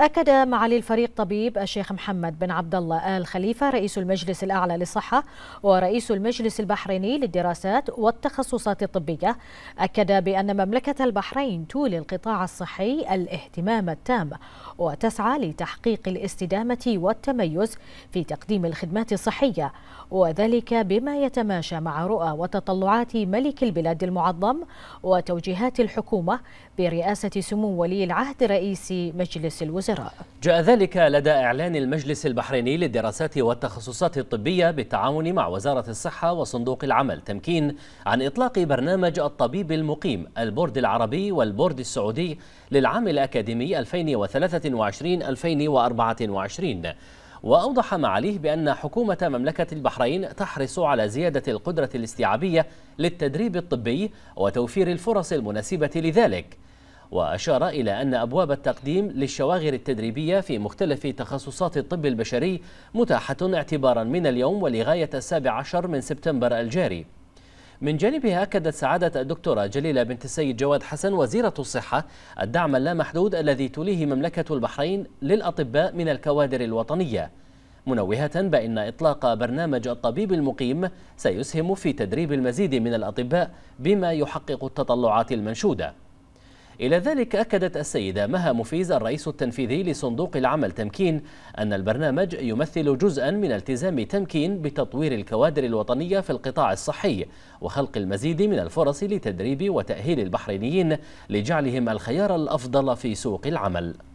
أكد معالي الفريق طبيب الشيخ محمد بن عبد الله آل خليفة رئيس المجلس الأعلى للصحة ورئيس المجلس البحريني للدراسات والتخصصات الطبية أكد بأن مملكة البحرين تولي القطاع الصحي الاهتمام التام وتسعى لتحقيق الاستدامة والتميز في تقديم الخدمات الصحية وذلك بما يتماشى مع رؤى وتطلعات ملك البلاد المعظم وتوجيهات الحكومة برئاسة سمو ولي العهد رئيس مجلس الوزراء الوزراء جاء ذلك لدى إعلان المجلس البحريني للدراسات والتخصصات الطبية بالتعاون مع وزارة الصحة وصندوق العمل تمكين عن إطلاق برنامج الطبيب المقيم البورد العربي والبورد السعودي للعام الأكاديمي 2023-2024 وأوضح معاليه بأن حكومة مملكة البحرين تحرص على زيادة القدرة الاستيعابية للتدريب الطبي وتوفير الفرص المناسبة لذلك وأشار إلى أن أبواب التقديم للشواغر التدريبية في مختلف تخصصات الطب البشري متاحة اعتبارا من اليوم ولغاية السابع عشر من سبتمبر الجاري من جانبها أكدت سعادة الدكتورة جليلة بنت السيد جواد حسن وزيرة الصحة الدعم اللامحدود الذي توليه مملكة البحرين للأطباء من الكوادر الوطنية منوهة بأن إطلاق برنامج الطبيب المقيم سيسهم في تدريب المزيد من الأطباء بما يحقق التطلعات المنشودة إلى ذلك أكدت السيدة مها مفيز الرئيس التنفيذي لصندوق العمل تمكين أن البرنامج يمثل جزءا من التزام تمكين بتطوير الكوادر الوطنية في القطاع الصحي وخلق المزيد من الفرص لتدريب وتأهيل البحرينيين لجعلهم الخيار الأفضل في سوق العمل